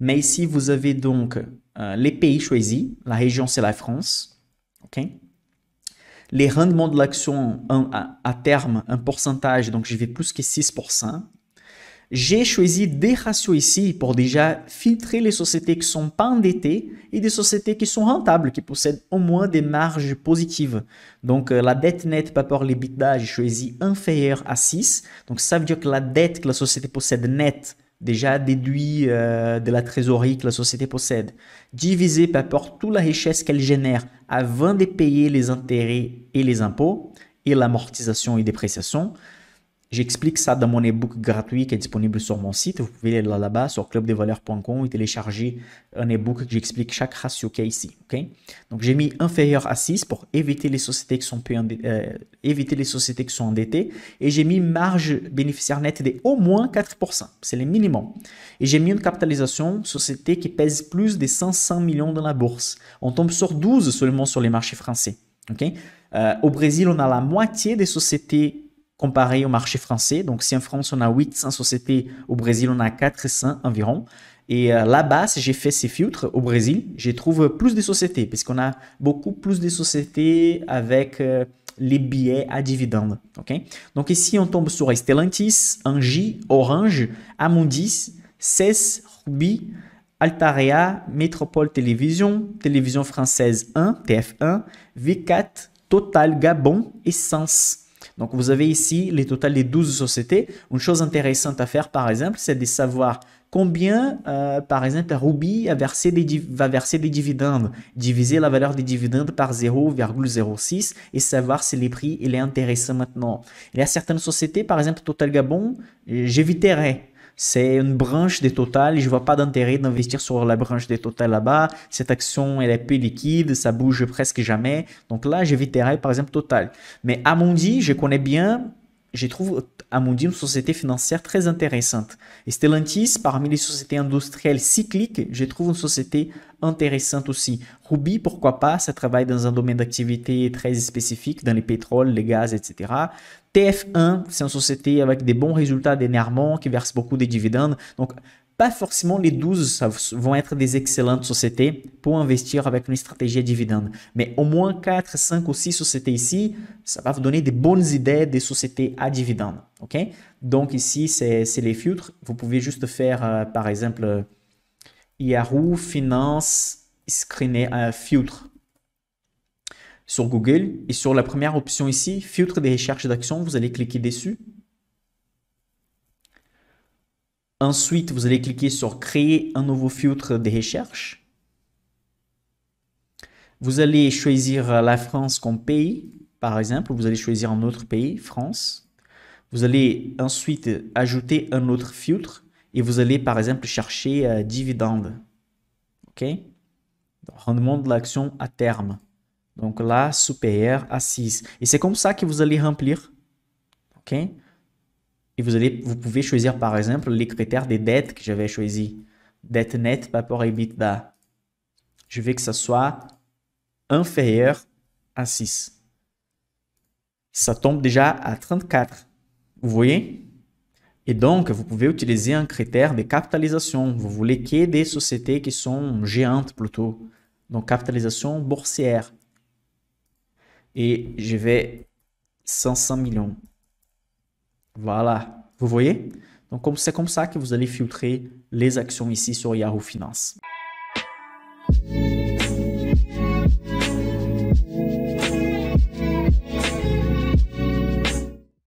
Mais ici, vous avez donc euh, les pays choisis. La région, c'est la France. les rendements de l'action à, terme, un pourcentage, donc je vais plus que 6%. J'ai choisi des ratios ici pour déjà filtrer les sociétés qui ne sont pas endettées et des sociétés qui sont rentables, qui possèdent au moins des marges positives. Donc euh, la dette nette par rapport à l'EBITDA, j'ai choisi inférieur à 6. Donc ça veut dire que la dette que la société possède nette, déjà déduit euh, de la trésorerie que la société possède, divisé par toute la richesse qu'elle génère avant de payer les intérêts et les impôts et l'amortisation et dépréciation, J'explique ça dans mon ebook gratuit qui est disponible sur mon site. Vous pouvez aller là-bas sur clubdevaleurs.com et télécharger un ebook que j'explique chaque ratio qu'il y a ici. Donc j'ai mis inférieur à 6 pour éviter les sociétés qui sont, euh, éviter les sociétés qui sont endettées et j'ai mis marge bénéficiaire nette de au moins 4%. C'est le minimum. Et j'ai mis une capitalisation société qui pèse plus de 500 millions dans la bourse. On tombe sur 12 seulement sur les marchés français. Ok euh, au Brésil, on a la moitié des sociétés comparé au marché français. Donc, si en France, on a 800 sociétés, au Brésil, on a 400 environ. Et euh, là-bas, si j'ai fait ces filtres au Brésil, j'ai trouve plus de sociétés, puisqu'on a beaucoup plus de sociétés avec euh, les billets à dividendes. Donc ici, on tombe sur Stellantis, Angie, Orange, Amundis, CES, Ruby, Altarea, Métropole Télévision, Télévision Française 1, TF1, V4, Total Gabon et donc vous avez ici les total des 12 sociétés. Une chose intéressante à faire par exemple, c'est de savoir combien euh, par exemple Ruby a versé va verser des dividendes. Diviser la valeur des dividendes par 0,06 et savoir si les prix il est intéressant maintenant. Il y a certaines sociétés, par exemple Total Gabon, euh, j'éviterai c'est une branche des Total, je vois pas d'intérêt d'investir sur la branche des Total là-bas, cette action elle est peu liquide, ça bouge presque jamais, donc là j'éviterai par exemple Total. Mais Amundi, je connais bien, je trouve Amundi, une société financière très intéressante. Stellantis, parmi les sociétés industrielles cycliques, je trouve une société intéressante aussi. Ruby, pourquoi pas, ça travaille dans un domaine d'activité très spécifique, dans les pétroles, les gaz, etc. TF1, c'est une société avec des bons résultats dernièrement, qui verse beaucoup de dividendes. Donc, pas forcément les 12 vont être des excellentes sociétés pour investir avec une stratégie à dividende. Mais au moins 4, 5 ou 6 sociétés ici, ça va vous donner des bonnes idées des sociétés à dividende. ok Donc ici, c'est les filtres. Vous pouvez juste faire, euh, par exemple, euh, Yahoo Finance Screener un Filtre sur Google. Et sur la première option ici, filtre des recherches d'actions, vous allez cliquer dessus. Ensuite, vous allez cliquer sur Créer un nouveau filtre de recherche. Vous allez choisir la France comme pays, par exemple. Vous allez choisir un autre pays, France. Vous allez ensuite ajouter un autre filtre et vous allez, par exemple, chercher euh, dividende. OK Rendement de l'action à terme. Donc là, supérieur à 6. Et c'est comme ça que vous allez remplir. OK et vous, allez, vous pouvez choisir par exemple les critères des dettes que j'avais choisi. Dette nette par rapport à EBITDA. Je veux que ça soit inférieur à 6. Ça tombe déjà à 34. Vous voyez Et donc, vous pouvez utiliser un critère de capitalisation. Vous voulez qu'il y ait des sociétés qui sont géantes plutôt. Donc, capitalisation boursière. Et je vais 500 millions. Voilà, vous voyez? Donc, c'est comme ça que vous allez filtrer les actions ici sur Yahoo Finance.